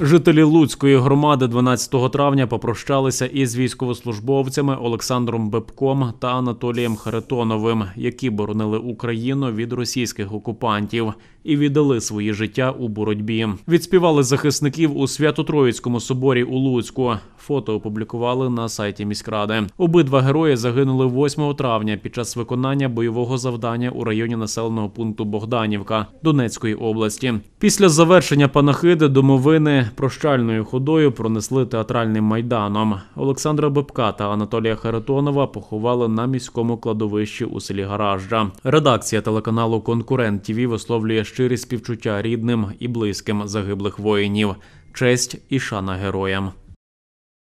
Жителі Луцької громади 12 травня попрощалися із військовослужбовцями Олександром Бебком та Анатолієм Харитоновим, які боронили Україну від російських окупантів і віддали свої життя у боротьбі. Відспівали захисників у Свято-Троїцькому соборі у Луцьку. Фото опублікували на сайті міськради. Обидва герої загинули 8 травня під час виконання бойового завдання у районі населеного пункту Богданівка Донецької області. Після завершення панахиди домовини прощальною ходою пронесли театральним майданом. Олександра Бебка та Анатолія Харитонова поховали на міському кладовищі у селі Гаражджа. Редакція телеканалу Конкурент ТІВІ висловлює щирі співчуття рідним і близьким загиблих воїнів. Честь і шана героям.